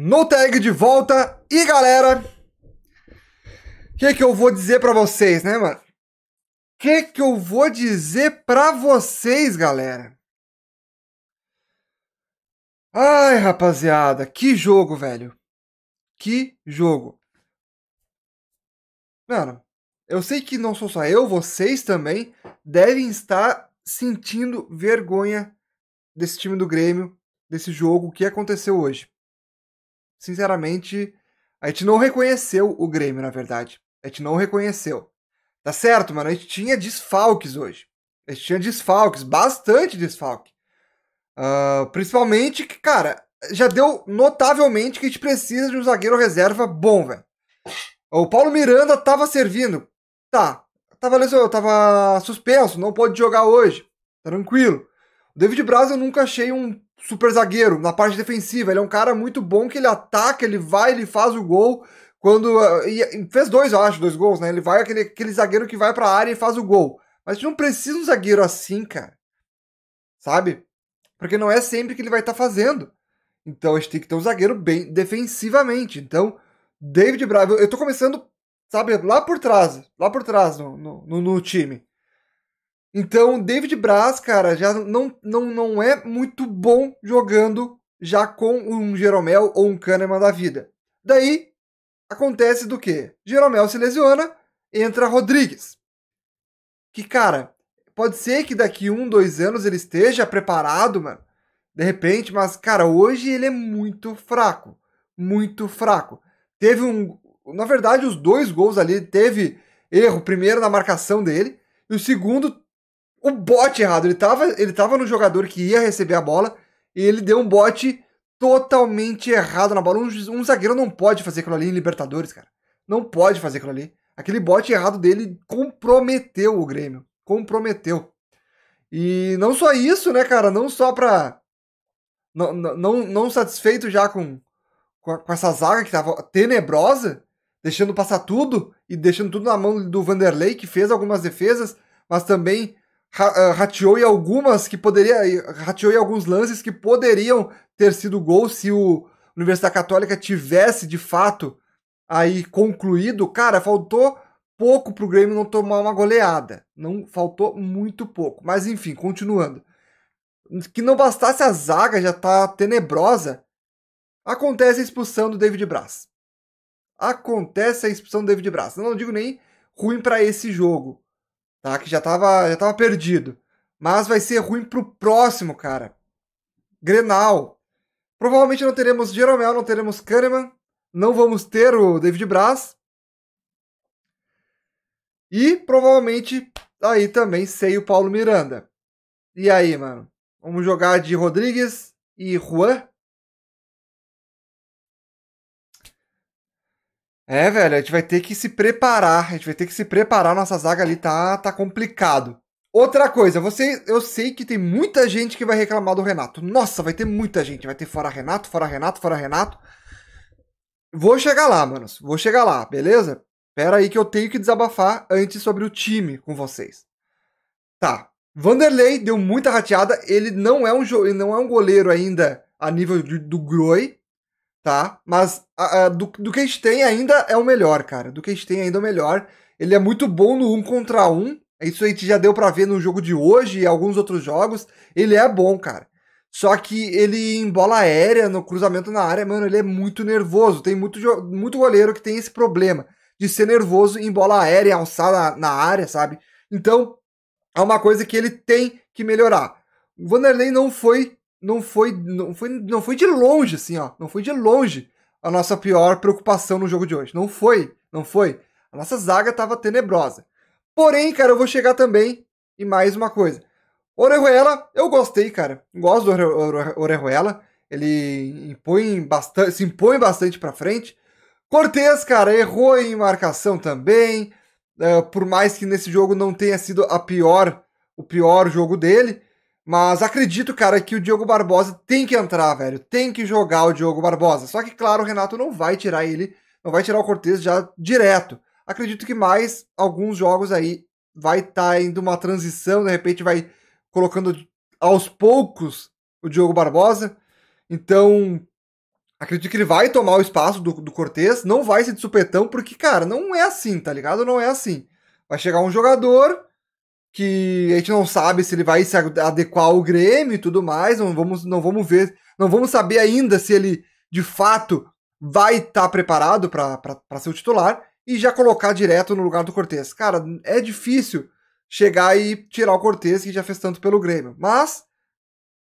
No tag de volta e galera, o que que eu vou dizer para vocês, né, mano? O que que eu vou dizer para vocês, galera? Ai, rapaziada, que jogo, velho. Que jogo. Mano, eu sei que não sou só eu, vocês também devem estar sentindo vergonha desse time do Grêmio, desse jogo que aconteceu hoje sinceramente, a gente não reconheceu o Grêmio, na verdade. A gente não reconheceu. Tá certo, mano, a gente tinha desfalques hoje. A gente tinha desfalques, bastante desfalque. Uh, principalmente que, cara, já deu notavelmente que a gente precisa de um zagueiro reserva bom, velho. O Paulo Miranda tava servindo. Tá, tava tava suspenso, não pode jogar hoje. Tranquilo. O David Braz eu nunca achei um super zagueiro na parte defensiva. Ele é um cara muito bom que ele ataca, ele vai, ele faz o gol. Quando fez dois, eu acho, dois gols, né? Ele vai aquele, aquele zagueiro que vai para a área e faz o gol. Mas a gente não precisa um zagueiro assim, cara. Sabe? Porque não é sempre que ele vai estar tá fazendo. Então a gente tem que ter um zagueiro bem defensivamente. Então, David Bravo, eu tô começando, sabe, lá por trás, lá por trás no, no, no time. Então, David Braz, cara, já não, não, não é muito bom jogando já com um Jeromel ou um Kahneman da vida. Daí, acontece do que? Jeromel se lesiona, entra Rodrigues. Que, cara, pode ser que daqui um, dois anos ele esteja preparado, mano, de repente, mas, cara, hoje ele é muito fraco. Muito fraco. Teve um. Na verdade, os dois gols ali teve erro. Primeiro na marcação dele, e o segundo o bote errado. Ele tava, ele tava no jogador que ia receber a bola e ele deu um bote totalmente errado na bola. Um, um zagueiro não pode fazer aquilo ali em Libertadores, cara. Não pode fazer aquilo ali. Aquele bote errado dele comprometeu o Grêmio. Comprometeu. E não só isso, né, cara? Não só pra. Não, não, não satisfeito já com, com, a, com essa zaga que tava tenebrosa, deixando passar tudo e deixando tudo na mão do Vanderlei, que fez algumas defesas, mas também ah, rateou em algumas que poderia, rateou em alguns lances que poderiam ter sido gol se o Universidade Católica tivesse de fato aí concluído. Cara, faltou pouco para o Grêmio não tomar uma goleada. Não faltou muito pouco. Mas enfim, continuando. Que não bastasse a zaga já tá tenebrosa. Acontece a expulsão do David Braz. Acontece a expulsão do David Braz. Eu não digo nem ruim para esse jogo tá? Que já tava, já tava perdido. Mas vai ser ruim pro próximo, cara. Grenal. Provavelmente não teremos Jeromel, não teremos Kahneman, não vamos ter o David Braz. E provavelmente aí também sei o Paulo Miranda. E aí, mano? Vamos jogar de Rodrigues e Juan? É, velho, a gente vai ter que se preparar. A gente vai ter que se preparar. Nossa zaga ali tá, tá complicado. Outra coisa, você, eu sei que tem muita gente que vai reclamar do Renato. Nossa, vai ter muita gente. Vai ter fora Renato, fora Renato, fora Renato. Vou chegar lá, manos. Vou chegar lá, beleza? Pera aí que eu tenho que desabafar antes sobre o time com vocês. Tá. Vanderlei deu muita rateada. Ele não é um, ele não é um goleiro ainda a nível do, do Groi tá? Mas a, a, do, do que a gente tem ainda é o melhor, cara. Do que a gente tem ainda é o melhor. Ele é muito bom no um contra Um. Isso a gente já deu para ver no jogo de hoje e alguns outros jogos. Ele é bom, cara. Só que ele em bola aérea, no cruzamento na área, mano, ele é muito nervoso. Tem muito, muito goleiro que tem esse problema de ser nervoso em bola aérea, alçar na, na área, sabe? Então, é uma coisa que ele tem que melhorar. O Vanderlei não foi não foi, não foi, não foi de longe, assim, ó. Não foi de longe a nossa pior preocupação no jogo de hoje. Não foi, não foi. A nossa zaga estava tenebrosa. Porém, cara, eu vou chegar também e mais uma coisa. Orejuela, eu gostei, cara. Gosto do Ore, Orejuela. Ele impõe bastante, se impõe bastante para frente. Cortez, cara, errou em marcação também. Uh, por mais que nesse jogo não tenha sido a pior, o pior jogo dele, mas acredito, cara, que o Diogo Barbosa tem que entrar, velho. Tem que jogar o Diogo Barbosa. Só que, claro, o Renato não vai tirar ele, não vai tirar o Cortez já direto. Acredito que mais alguns jogos aí vai estar tá indo uma transição, de repente vai colocando aos poucos o Diogo Barbosa. Então, acredito que ele vai tomar o espaço do, do Cortez, não vai ser de supetão, porque, cara, não é assim, tá ligado? Não é assim. Vai chegar um jogador, que a gente não sabe se ele vai se adequar ao Grêmio e tudo mais, não vamos, não vamos ver, não vamos saber ainda se ele de fato vai estar tá preparado para ser o titular e já colocar direto no lugar do Cortez. Cara, é difícil chegar e tirar o Cortez que já fez tanto pelo Grêmio, mas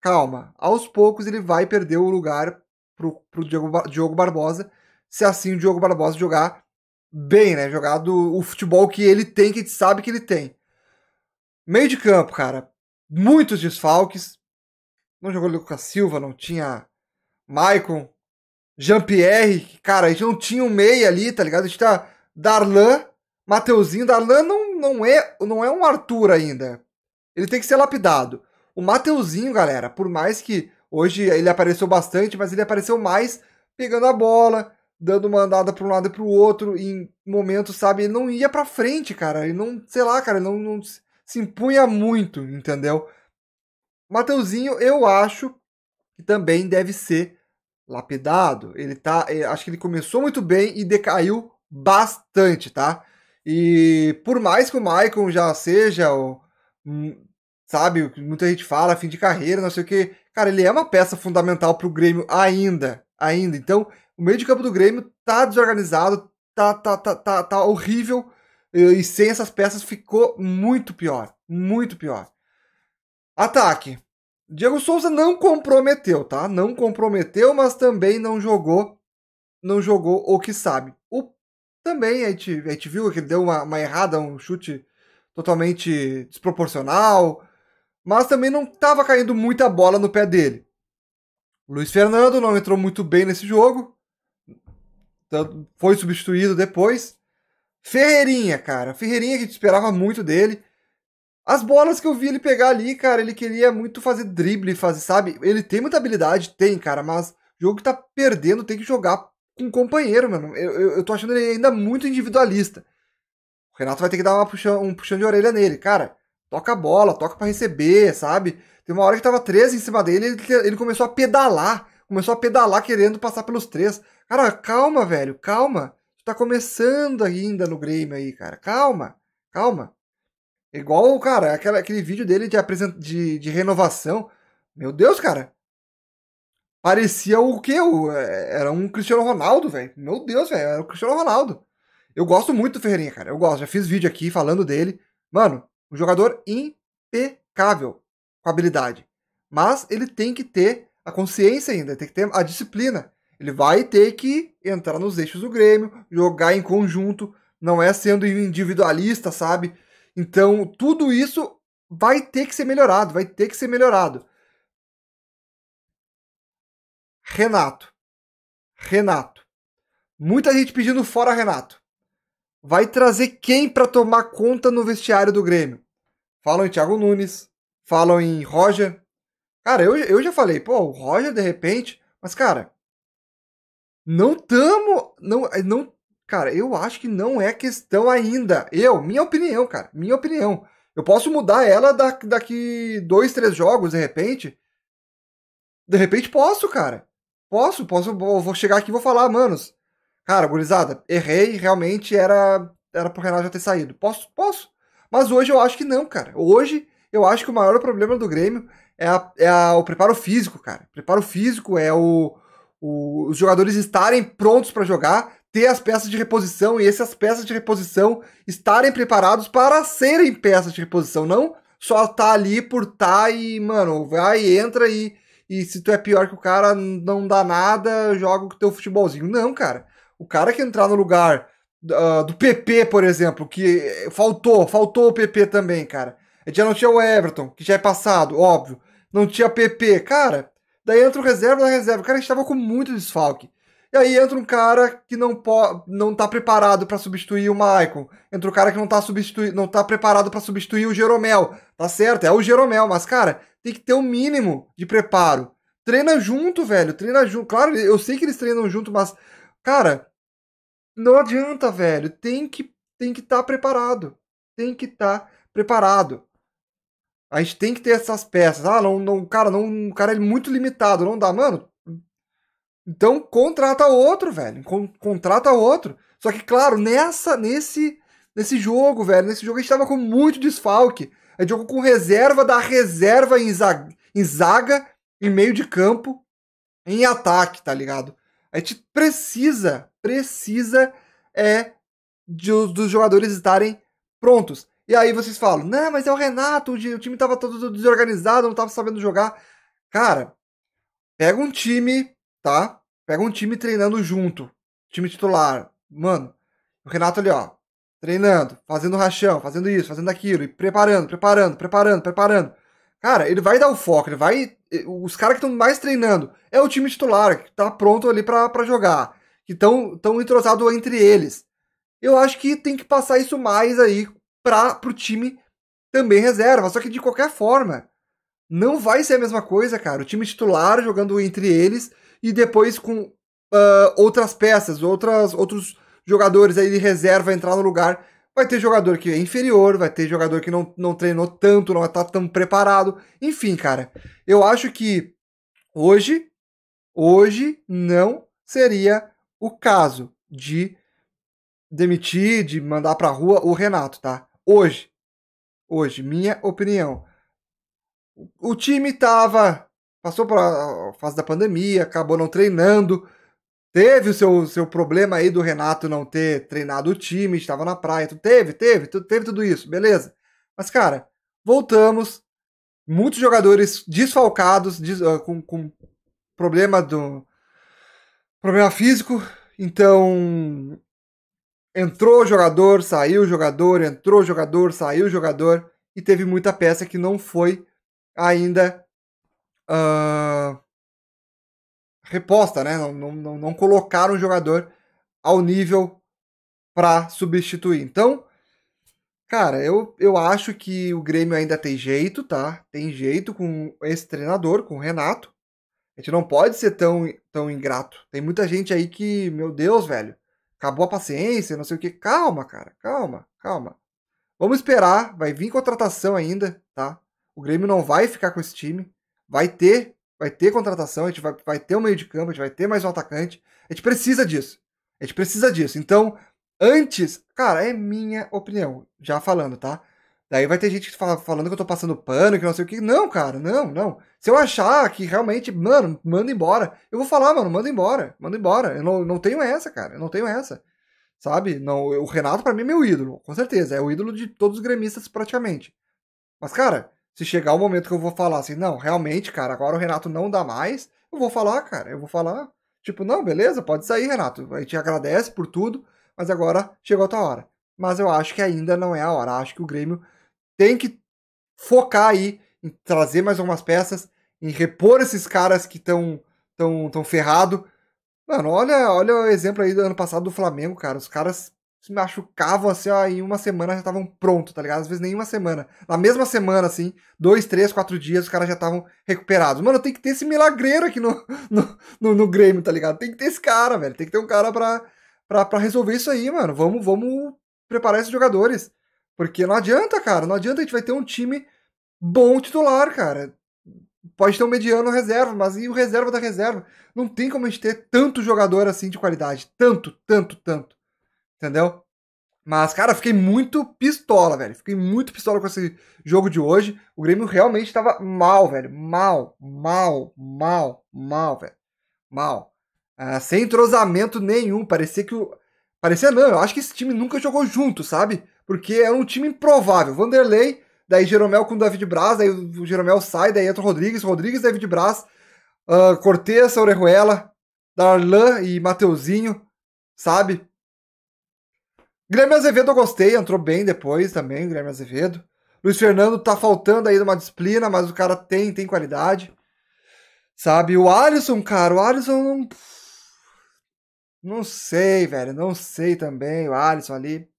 calma, aos poucos ele vai perder o lugar pro, pro Diogo, Diogo Barbosa, se assim o Diogo Barbosa jogar bem, né? Jogar do, o futebol que ele tem, que a gente sabe que ele tem. Meio de campo, cara. Muitos desfalques. Não jogou Lucas Silva, não tinha Maicon, Jean-Pierre. Cara, a gente não tinha um meia ali, tá ligado? A gente tá Darlan, Mateuzinho. Darlan não, não, é, não é um Arthur ainda. Ele tem que ser lapidado. O Mateuzinho, galera, por mais que hoje ele apareceu bastante, mas ele apareceu mais pegando a bola, dando uma andada para um lado e para o outro, em momentos, sabe? Ele não ia para frente, cara. Ele não, sei lá, cara, ele não, não, se impunha muito, entendeu? Mateuzinho, eu acho que também deve ser lapidado. Ele tá, acho que ele começou muito bem e decaiu bastante, tá? E por mais que o Maicon já seja, sabe, muita gente fala, fim de carreira, não sei o que, cara, ele é uma peça fundamental para o Grêmio ainda, ainda. Então, o meio de campo do Grêmio tá desorganizado, tá, tá, tá, tá, horrível. E sem essas peças ficou muito pior. Muito pior. Ataque. Diego Souza não comprometeu, tá? Não comprometeu, mas também não jogou. Não jogou o que sabe. O, também a gente, a gente viu que ele deu uma, uma errada, um chute totalmente desproporcional. Mas também não estava caindo muita bola no pé dele. Luiz Fernando não entrou muito bem nesse jogo. Foi substituído depois. Ferreirinha, cara. Ferreirinha que esperava muito dele. As bolas que eu vi ele pegar ali, cara, ele queria muito fazer drible, fazer, sabe? Ele tem muita habilidade, tem, cara, mas o jogo que tá perdendo tem que jogar com um companheiro, mano. Eu, eu, eu tô achando ele ainda muito individualista. O Renato vai ter que dar uma puxão, um puxão de orelha nele. Cara, toca a bola, toca para receber, sabe? Tem uma hora que tava três em cima dele, ele, ele começou a pedalar. Começou a pedalar querendo passar pelos três. Cara, calma, velho, calma. Tu tá começando ainda no Grêmio aí, cara. Calma, calma. É igual, cara, aquela, aquele vídeo dele de, apresent... de, de renovação. Meu Deus, cara. Parecia o quê? O, é, era um Cristiano Ronaldo, velho. Meu Deus, velho. Era o Cristiano Ronaldo. Eu gosto muito do Ferreirinha, cara. Eu gosto. Já fiz vídeo aqui falando dele. Mano, um jogador impecável com habilidade. Mas ele tem que ter a consciência ainda. Tem que ter a disciplina ele vai ter que entrar nos eixos do Grêmio, jogar em conjunto, não é sendo individualista, sabe? Então, tudo isso vai ter que ser melhorado, vai ter que ser melhorado. Renato. Renato. Muita gente pedindo fora Renato. Vai trazer quem para tomar conta no vestiário do Grêmio? Falam em Thiago Nunes, falam em Roger. Cara, eu, eu já falei, pô, o Roger de repente, mas cara, não tamo. Não, eh, não, cara, eu acho que não é questão ainda. Eu, minha opinião, cara, minha opinião. Eu posso mudar ela daqui dois, três jogos, de repente. De repente posso, cara. Posso, posso. Vou chegar aqui e vou falar, manos. Cara, gurizada, errei, realmente era era pro Renato já ter saído. Posso? Posso. Mas hoje eu acho que não, cara. Hoje eu acho que o maior problema do Grêmio é, a, é a, o preparo físico, cara. Preparo físico é o, o, os jogadores estarem prontos para jogar, ter as peças de reposição e essas peças de reposição estarem preparados para serem peças de reposição, não só tá ali por tá e, mano, vai, entra e, e se tu é pior que o cara, não dá nada, joga o teu futebolzinho. Não, cara. O cara que entrar no lugar uh, do PP, por exemplo, que faltou, faltou o PP também, cara. Já não tinha o Everton, que já é passado, óbvio. Não tinha PP. Cara, Daí entra o reserva da reserva. o Cara, estava com muito desfalque. E aí entra um cara que não, po não tá preparado para substituir o Maicon. Entra um cara que não tá, não tá preparado para substituir o Jeromel. Tá certo, é o Jeromel, mas, cara, tem que ter o um mínimo de preparo. Treina junto, velho. Treina junto. Claro, eu sei que eles treinam junto, mas, cara, não adianta, velho. Tem que tem que estar tá preparado. Tem que estar tá preparado. A gente tem que ter essas peças. Ah, não, não cara, não, um cara é muito limitado, não dá, mano. Então contrata outro, velho. Con contrata outro. Só que claro, nessa nesse nesse jogo, velho, nesse jogo a gente tava com muito desfalque. é jogo com reserva da reserva em zaga, em zaga, em meio de campo, em ataque, tá ligado? A gente precisa, precisa é de, dos jogadores estarem prontos. E aí vocês falam, não, mas é o Renato, o time tava todo desorganizado, não tava sabendo jogar. Cara, pega um time, tá? Pega um time treinando junto, time titular. Mano, o Renato ali, ó, treinando, fazendo rachão, fazendo isso, fazendo aquilo, e preparando, preparando, preparando, preparando. Cara, ele vai dar o foco, ele vai. Os caras que estão mais treinando é o time titular, que tá pronto ali para jogar, que estão tão entrosado entre eles. Eu acho que tem que passar isso mais aí para o time também reserva. Só que de qualquer forma, não vai ser a mesma coisa, cara. O time titular jogando entre eles e depois com uh, outras peças, outras, outros jogadores aí de reserva entrar no lugar. Vai ter jogador que é inferior, vai ter jogador que não, não treinou tanto, não está tão preparado. Enfim, cara, eu acho que hoje, hoje não seria o caso de demitir, de mandar pra rua o Renato, tá? hoje. Hoje, minha opinião. O time tava. Passou pela fase da pandemia, acabou não treinando. Teve o seu, seu problema aí do Renato não ter treinado o time, estava na praia. Teve, teve, teve tudo isso, beleza. Mas, cara, voltamos. Muitos jogadores desfalcados, des, ah, com, com problema do. problema físico. Então, entrou jogador, saiu jogador, entrou jogador, saiu jogador, e teve muita peça que não foi ainda uh, reposta, né? Não, não, não colocaram o jogador ao nível para substituir. Então, cara, eu, eu acho que o Grêmio ainda tem jeito, tá? Tem jeito com esse treinador, com o Renato. A gente não pode ser tão, tão ingrato. Tem muita gente aí que, meu Deus, velho, acabou a paciência, não sei o que. Calma, cara, calma, calma. Vamos esperar, vai vir contratação ainda, tá? O Grêmio não vai ficar com esse time. Vai ter, vai ter contratação, a gente vai, vai ter um meio de campo, a gente vai ter mais um atacante. A gente precisa disso. A gente precisa disso. Então, antes, cara, é minha opinião, já falando, tá? Daí vai ter gente que fala, falando que eu tô passando pano, que não sei o que. Não, cara, não, não. Se eu achar que realmente, mano, manda embora. Eu vou falar, mano, manda embora, manda embora. Eu não, não tenho essa, cara, eu não tenho essa. Sabe? Não, o Renato para mim é meu ídolo, com certeza. É o ídolo de todos os gremistas praticamente. Mas, cara, se chegar o momento que eu vou falar assim, não, realmente, cara, agora o Renato não dá mais, eu vou falar, cara, eu vou falar. Tipo, não, beleza, pode sair, Renato. A gente agradece por tudo, mas agora chegou a tua hora. Mas eu acho que ainda não é a hora. Acho que o Grêmio tem que focar aí em trazer mais algumas peças, em repor esses caras que estão tão, tão ferrado. Mano, olha, olha o exemplo aí do ano passado do Flamengo, cara. Os caras se machucavam assim, ó, em uma semana já estavam prontos, tá ligado? Às vezes nem uma semana. Na mesma semana, assim, dois, três, quatro dias, os caras já estavam recuperados. Mano, tem que ter esse milagreiro aqui no, no, no, no, Grêmio, tá ligado? Tem que ter esse cara, velho. Tem que ter um cara pra, pra, pra resolver isso aí, mano. Vamos, vamos preparar esses jogadores. Porque não adianta, cara. Não adianta, a gente vai ter um time bom titular, cara. Pode ter um mediano reserva, mas e o reserva da reserva? Não tem como a gente ter tanto jogador assim de qualidade. Tanto, tanto, tanto. Entendeu? Mas, cara, fiquei muito pistola, velho. Fiquei muito pistola com esse jogo de hoje. O Grêmio realmente estava mal, velho. Mal, mal, mal, mal, velho. Mal. Ah, sem entrosamento nenhum. Parecia que o. Parecia não, eu acho que esse time nunca jogou junto, sabe? porque era é um time improvável. Vanderlei, daí Jeromel com David Braz, daí o Jeromel sai, daí entra o Rodrigues, Rodrigues, David Braz, uh, Cortez, Orejuela, Darlan e Mateuzinho, sabe? Grêmio Azevedo eu gostei, entrou bem depois também, Grêmio Azevedo. Luiz Fernando tá faltando aí uma disciplina, mas o cara tem, tem qualidade. Sabe, o Alisson, cara, o Alisson não... Não sei, velho, não sei também, o Alisson ali.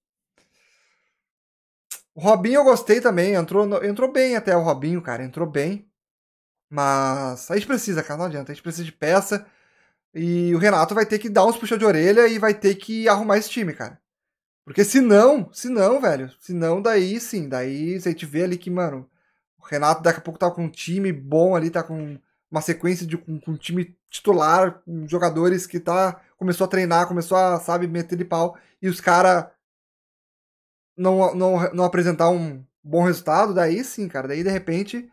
O Robinho eu gostei também, entrou, entrou bem até o Robinho, cara, entrou bem. Mas a gente precisa, cara, não adianta, a gente precisa de peça. E o Renato vai ter que dar uns puxões de orelha e vai ter que arrumar esse time, cara. Porque se não, se não, velho, se não, daí sim, daí a gente vê ali que, mano, o Renato daqui a pouco tá com um time bom ali, tá com uma sequência de com, com um time titular, com jogadores que tá começou a treinar, começou a, sabe, meter de pau e os caras não, não, não apresentar um bom resultado, daí sim, cara. Daí, de repente,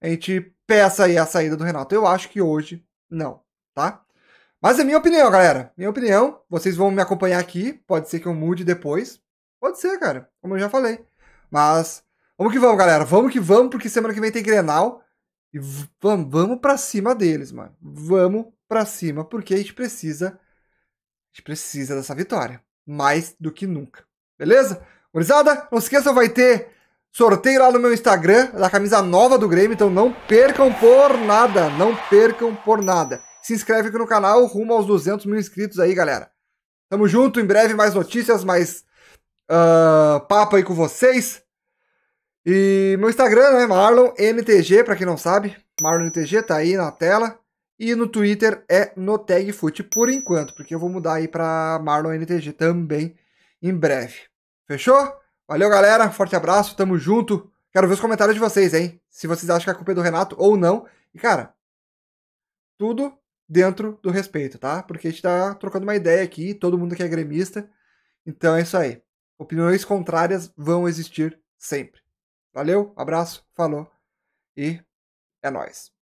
a gente peça aí a saída do Renato. Eu acho que hoje não, tá? Mas é minha opinião, galera. Minha opinião. Vocês vão me acompanhar aqui. Pode ser que eu mude depois. Pode ser, cara. Como eu já falei. Mas vamos que vamos, galera. Vamos que vamos, porque semana que vem tem Grenal. E vamos, vamos pra cima deles, mano. Vamos pra cima, porque a gente precisa. A gente precisa dessa vitória. Mais do que nunca. Beleza? Gurizada, não esqueça, vai ter sorteio lá no meu Instagram da camisa nova do Grêmio, então não percam por nada, não percam por nada. Se inscreve aqui no canal, rumo aos 200 mil inscritos aí, galera. Tamo junto, em breve mais notícias, mais uh, papo aí com vocês. E meu Instagram, né, MarlonNTG, pra quem não sabe, MarlonNTG tá aí na tela. E no Twitter é no TagFoot por enquanto, porque eu vou mudar aí pra MarlonNTG também em breve. Fechou? Valeu, galera. Forte abraço. Tamo junto. Quero ver os comentários de vocês, hein? Se vocês acham que a culpa é do Renato ou não. E, cara, tudo dentro do respeito, tá? Porque a gente tá trocando uma ideia aqui, todo mundo que é gremista. Então é isso aí. Opiniões contrárias vão existir sempre. Valeu, abraço, falou e é nós.